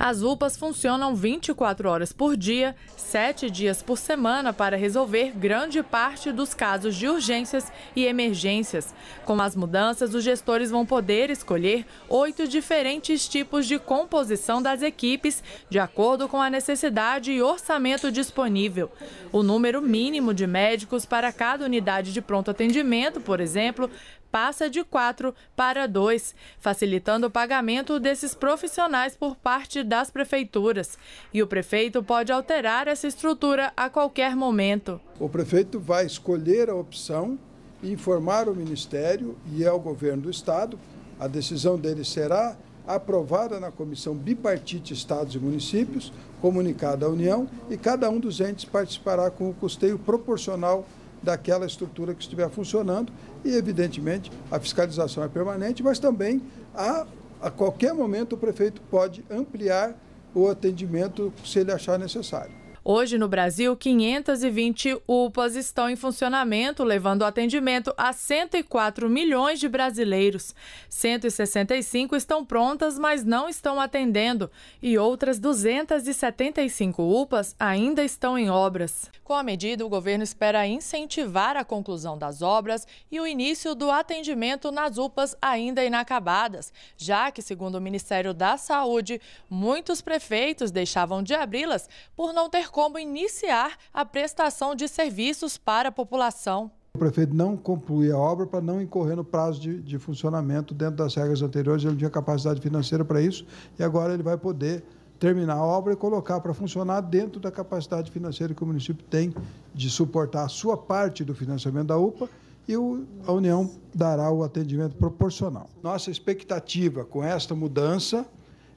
As UPAs funcionam 24 horas por dia, 7 dias por semana para resolver grande parte dos casos de urgências e emergências. Com as mudanças, os gestores vão poder escolher oito diferentes tipos de composição das equipes, de acordo com a necessidade e orçamento disponível. O número mínimo de médicos para cada unidade de pronto atendimento, por exemplo, passa de 4 para 2, facilitando o pagamento desses profissionais por parte das prefeituras. E o prefeito pode alterar essa estrutura a qualquer momento. O prefeito vai escolher a opção, informar o Ministério e é ao governo do Estado. A decisão dele será aprovada na comissão bipartite Estados e Municípios, comunicada à União, e cada um dos entes participará com o custeio proporcional daquela estrutura que estiver funcionando e, evidentemente, a fiscalização é permanente, mas também a, a qualquer momento o prefeito pode ampliar o atendimento se ele achar necessário. Hoje, no Brasil, 520 UPAs estão em funcionamento, levando atendimento a 104 milhões de brasileiros. 165 estão prontas, mas não estão atendendo, e outras 275 UPAs ainda estão em obras. Com a medida, o governo espera incentivar a conclusão das obras e o início do atendimento nas UPAs ainda inacabadas, já que, segundo o Ministério da Saúde, muitos prefeitos deixavam de abri-las por não ter como iniciar a prestação de serviços para a população. O prefeito não concluía a obra para não incorrer no prazo de, de funcionamento dentro das regras anteriores, ele não tinha capacidade financeira para isso e agora ele vai poder terminar a obra e colocar para funcionar dentro da capacidade financeira que o município tem de suportar a sua parte do financiamento da UPA e o, a União dará o atendimento proporcional. Nossa expectativa com esta mudança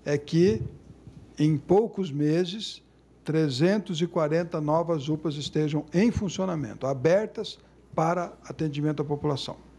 é que, em poucos meses, 340 novas UPAs estejam em funcionamento, abertas para atendimento à população.